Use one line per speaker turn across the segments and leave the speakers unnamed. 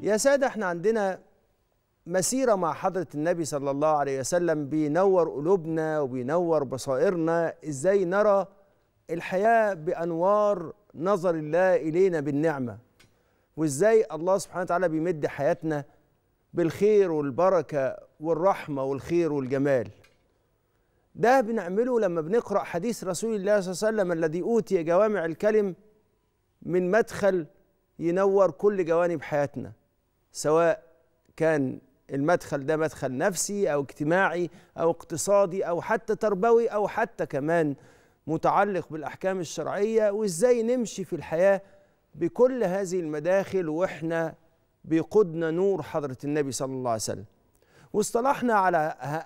يا سادة احنا عندنا مسيرة مع حضرة النبي صلى الله عليه وسلم بينور قلوبنا وبينور بصائرنا ازاي نرى الحياة بأنوار نظر الله إلينا بالنعمة وازاي الله سبحانه وتعالى بيمد حياتنا بالخير والبركة والرحمة والخير والجمال ده بنعمله لما بنقرأ حديث رسول الله صلى الله عليه وسلم الذي أوتي جوامع الكلم من مدخل ينور كل جوانب حياتنا سواء كان المدخل ده مدخل نفسي او اجتماعي او اقتصادي او حتى تربوي او حتى كمان متعلق بالاحكام الشرعيه وازاي نمشي في الحياه بكل هذه المداخل واحنا بيقودنا نور حضره النبي صلى الله عليه وسلم واصطلحنا على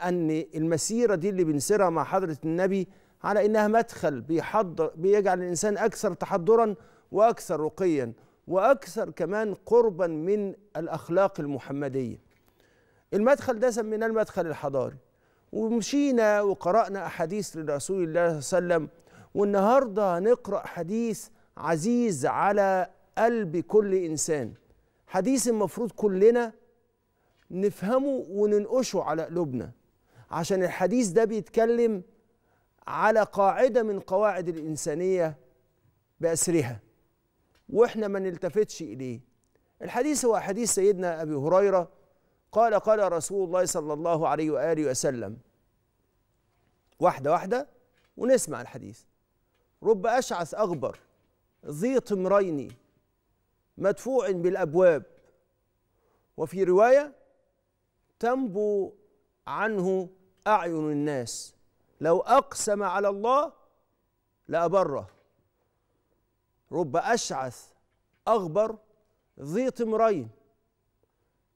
ان المسيره دي اللي بنسيرها مع حضره النبي على انها مدخل بيحضر بيجعل الانسان اكثر تحضرا واكثر رقيا واكثر كمان قربا من الاخلاق المحمديه المدخل ده سميناه المدخل الحضاري ومشينا وقرانا احاديث لرسول الله صلى الله عليه وسلم والنهارده هنقرا حديث عزيز على قلب كل انسان حديث المفروض كلنا نفهمه وننقشه على قلوبنا عشان الحديث ده بيتكلم على قاعده من قواعد الانسانيه باسرها واحنا ما نلتفتش اليه الحديث هو حديث سيدنا ابي هريره قال قال رسول الله صلى الله عليه واله وسلم واحده واحده ونسمع الحديث رب اشعث اغبر ذي طمرين مدفوع بالابواب وفي روايه تنبو عنه اعين الناس لو اقسم على الله لابره رب أشعث أغبر ذي طمرين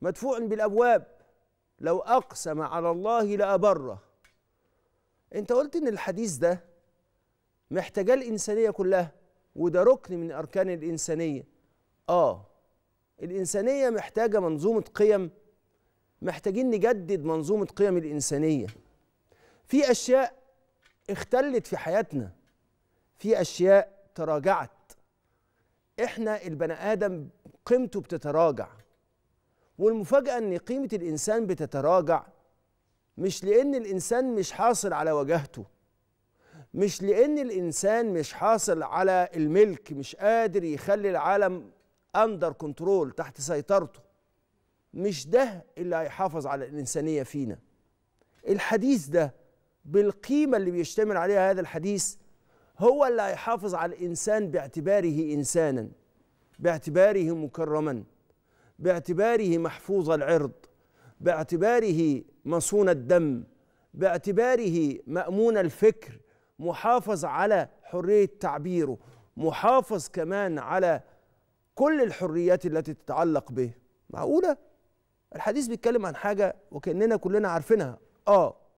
مدفوع بالأبواب لو أقسم على الله لأبره أنت قلت إن الحديث ده محتاجاه الإنسانية كلها وده ركن من أركان الإنسانية آه الإنسانية محتاجة منظومة قيم محتاجين نجدد منظومة قيم الإنسانية في أشياء اختلت في حياتنا في أشياء تراجعت احنا البني ادم قيمته بتتراجع والمفاجاه ان قيمه الانسان بتتراجع مش لان الانسان مش حاصل على وجاهته مش لان الانسان مش حاصل على الملك مش قادر يخلي العالم اندر كنترول تحت سيطرته مش ده اللي هيحافظ على الانسانيه فينا الحديث ده بالقيمه اللي بيشتمل عليها هذا الحديث هو اللي هيحافظ على الانسان باعتباره انسانا باعتباره مكرما باعتباره محفوظ العرض باعتباره مصون الدم باعتباره مامون الفكر محافظ على حريه تعبيره محافظ كمان على كل الحريات التي تتعلق به معقوله الحديث بيتكلم عن حاجه وكاننا كلنا عارفينها اه